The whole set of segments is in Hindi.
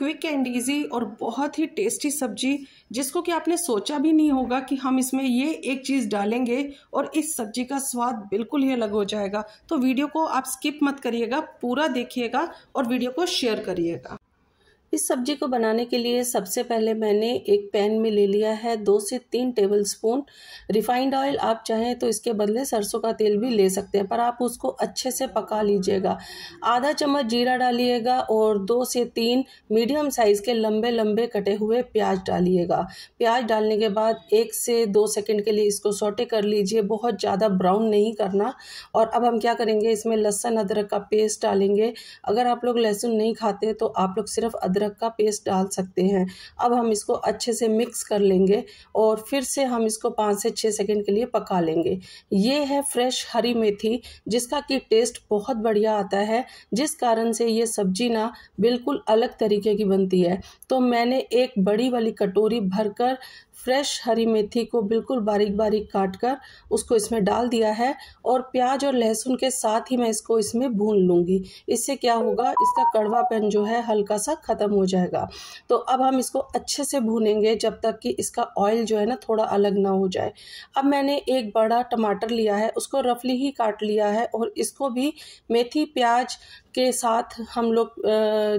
क्विक एंड ईजी और बहुत ही टेस्टी सब्जी जिसको कि आपने सोचा भी नहीं होगा कि हम इसमें ये एक चीज़ डालेंगे और इस सब्जी का स्वाद बिल्कुल ही अलग हो जाएगा तो वीडियो को आप स्किप मत करिएगा पूरा देखिएगा और वीडियो को शेयर करिएगा इस सब्जी को बनाने के लिए सबसे पहले मैंने एक पैन में ले लिया है दो से तीन टेबल स्पून रिफाइंड ऑयल आप चाहें तो इसके बदले सरसों का तेल भी ले सकते हैं पर आप उसको अच्छे से पका लीजिएगा आधा चम्मच जीरा डालिएगा और दो से तीन मीडियम साइज़ के लंबे लंबे कटे हुए प्याज डालिएगा प्याज डालने के बाद एक से दो सेकेंड के लिए इसको सोटे कर लीजिए बहुत ज़्यादा ब्राउन नहीं करना और अब हम क्या करेंगे इसमें लहसुन अदरक का पेस्ट डालेंगे अगर आप लोग लहसुन नहीं खाते तो आप लोग सिर्फ अदरक अदरक का पेस्ट डाल सकते हैं अब हम इसको अच्छे से मिक्स कर लेंगे और फिर से हम इसको पाँच से छः सेकेंड के लिए पका लेंगे ये है फ्रेश हरी मेथी जिसका कि टेस्ट बहुत बढ़िया आता है जिस कारण से ये सब्जी ना बिल्कुल अलग तरीके की बनती है तो मैंने एक बड़ी वाली कटोरी भरकर फ्रेश हरी मेथी को बिल्कुल बारीक बारीक काट कर उसको इसमें डाल दिया है और प्याज और लहसुन के साथ ही मैं इसको इसमें भून लूँगी इससे क्या होगा इसका कड़वापन जो है हल्का सा ख़त्म ख़त्म हो जाएगा तो अब हम इसको अच्छे से भूनेंगे जब तक कि इसका ऑयल जो है ना थोड़ा अलग ना हो जाए अब मैंने एक बड़ा टमाटर लिया है उसको रफली ही काट लिया है और इसको भी मेथी प्याज के साथ हम लोग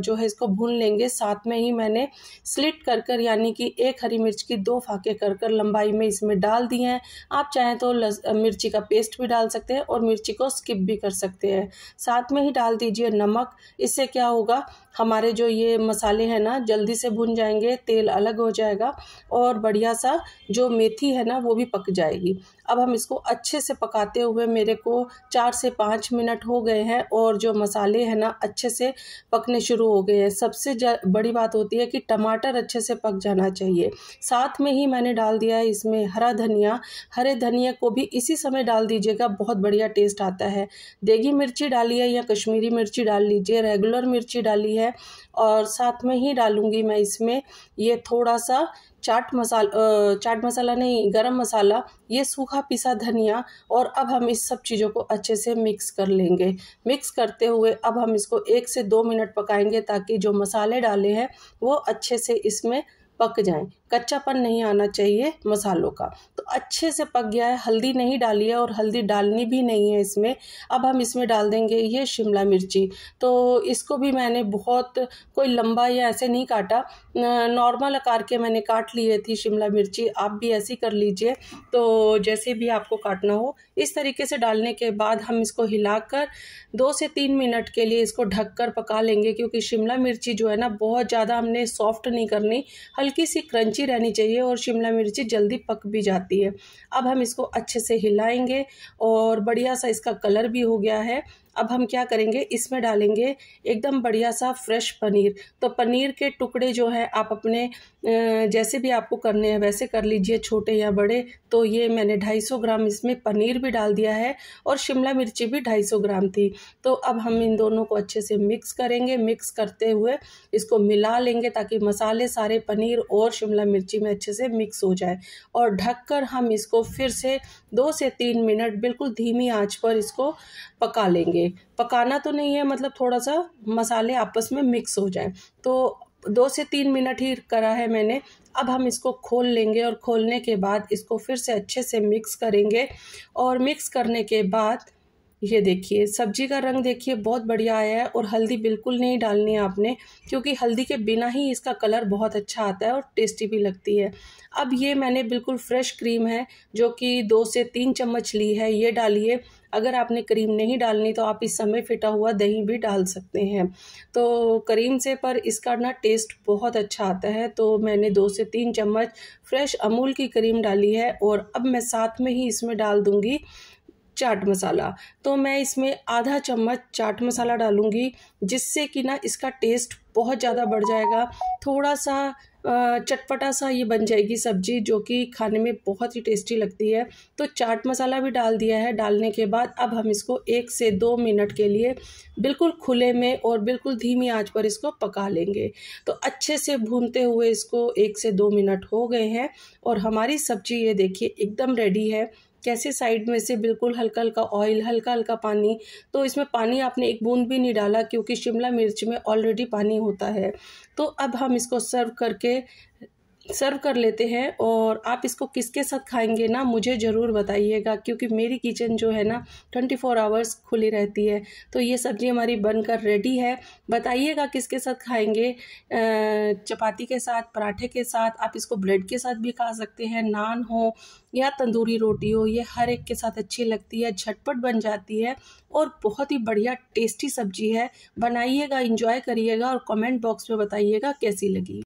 जो है इसको भून लेंगे साथ में ही मैंने स्लिट कर कर यानी कि एक हरी मिर्च की दो फाके कर कर लंबाई में इसमें डाल दिए हैं आप चाहें तो लस, मिर्ची का पेस्ट भी डाल सकते हैं और मिर्ची को स्किप भी कर सकते हैं साथ में ही डाल दीजिए नमक इससे क्या होगा हमारे जो ये मसाले हैं ना जल्दी से भुन जाएंगे तेल अलग हो जाएगा और बढ़िया सा जो मेथी है ना वो भी पक जाएगी अब हम इसको अच्छे से पकाते हुए मेरे को चार से पाँच मिनट हो गए हैं और जो मसाले हैं ना अच्छे से पकने शुरू हो गए हैं सबसे बड़ी बात होती है कि टमाटर अच्छे से पक जाना चाहिए साथ में ही मैंने डाल दिया है इसमें हरा धनिया हरे धनिया को भी इसी समय डाल दीजिएगा बहुत बढ़िया टेस्ट आता है देगी मिर्ची डाली है या कश्मीरी मिर्ची डाल लीजिए रेगुलर मिर्ची डाली है और साथ में ही डालूंगी मैं इसमें ये थोड़ा सा चाट मसाला चाट मसाला नहीं गरम मसाला ये सूखा पिसा धनिया और अब हम इस सब चीज़ों को अच्छे से मिक्स कर लेंगे मिक्स करते हुए अब हम इसको एक से दो मिनट पकाएंगे ताकि जो मसाले डाले हैं वो अच्छे से इसमें पक जाएं कच्चापन नहीं आना चाहिए मसालों का तो अच्छे से पक गया है हल्दी नहीं डाली है और हल्दी डालनी भी नहीं है इसमें अब हम इसमें डाल देंगे ये शिमला मिर्ची तो इसको भी मैंने बहुत कोई लंबा या ऐसे नहीं काटा नॉर्मल आकार के मैंने काट लिए थी शिमला मिर्ची आप भी ऐसी कर लीजिए तो जैसे भी आपको काटना हो इस तरीके से डालने के बाद हम इसको हिलाकर दो से तीन मिनट के लिए इसको ढककर पका लेंगे क्योंकि शिमला मिर्ची जो है ना बहुत ज़्यादा हमने सॉफ्ट नहीं करनी हल्की सी क्रंची मिर्ची रहनी चाहिए और शिमला मिर्ची जल्दी पक भी जाती है अब हम इसको अच्छे से हिलाएंगे और बढ़िया सा इसका कलर भी हो गया है अब हम क्या करेंगे इसमें डालेंगे एकदम बढ़िया सा फ्रेश पनीर तो पनीर के टुकड़े जो हैं आप अपने जैसे भी आपको करने हैं वैसे कर लीजिए छोटे या बड़े तो ये मैंने 250 ग्राम इसमें पनीर भी डाल दिया है और शिमला मिर्ची भी 250 ग्राम थी तो अब हम इन दोनों को अच्छे से मिक्स करेंगे मिक्स करते हुए इसको मिला लेंगे ताकि मसाले सारे पनीर और शिमला मिर्ची में अच्छे से मिक्स हो जाए और ढक हम इसको फिर से दो से तीन मिनट बिल्कुल धीमी आंच पर इसको पका लेंगे पकाना तो नहीं है मतलब थोड़ा सा मसाले आपस में मिक्स हो जाए तो दो से तीन मिनट ही करा है मैंने अब हम इसको खोल लेंगे और खोलने के बाद इसको फिर से अच्छे से मिक्स करेंगे और मिक्स करने के बाद ये देखिए सब्जी का रंग देखिए बहुत बढ़िया आया है और हल्दी बिल्कुल नहीं डालनी है आपने क्योंकि हल्दी के बिना ही इसका कलर बहुत अच्छा आता है और टेस्टी भी लगती है अब ये मैंने बिल्कुल फ्रेश क्रीम है जो कि दो से तीन चम्मच ली है ये डालिए अगर आपने क्रीम नहीं डालनी तो आप इस समय फिटा हुआ दही भी डाल सकते हैं तो क्रीम से पर इसका ना टेस्ट बहुत अच्छा आता है तो मैंने दो से तीन चम्मच फ्रेश अमूल की क्रीम डाली है और अब मैं साथ में ही इसमें डाल दूँगी चाट मसाला तो मैं इसमें आधा चम्मच चाट मसाला डालूंगी जिससे कि ना इसका टेस्ट बहुत ज़्यादा बढ़ जाएगा थोड़ा सा चटपटा सा ये बन जाएगी सब्जी जो कि खाने में बहुत ही टेस्टी लगती है तो चाट मसाला भी डाल दिया है डालने के बाद अब हम इसको एक से दो मिनट के लिए बिल्कुल खुले में और बिल्कुल धीमी आंच पर इसको पका लेंगे तो अच्छे से भूनते हुए इसको एक से दो मिनट हो गए हैं और हमारी सब्जी ये देखिए एकदम रेडी है कैसे साइड में से बिल्कुल हल्का हल्का ऑयल हल्का हल्का पानी तो इसमें पानी आपने एक बूंद भी नहीं डाला क्योंकि शिमला मिर्च में ऑलरेडी पानी होता है तो अब हम इसको सर्व करके सर्व कर लेते हैं और आप इसको किसके साथ खाएंगे ना मुझे ज़रूर बताइएगा क्योंकि मेरी किचन जो है ना ट्वेंटी फोर आवर्स खुली रहती है तो ये सब्ज़ी हमारी बनकर रेडी है बताइएगा किसके साथ खाएंगे चपाती के साथ पराठे के साथ आप इसको ब्रेड के साथ भी खा सकते हैं नान हो या तंदूरी रोटी हो ये हर एक के साथ अच्छी लगती है झटपट बन जाती है और बहुत ही बढ़िया टेस्टी सब्जी है बनाइएगा इंजॉय करिएगा और कमेंट बॉक्स में बताइएगा कैसी लगी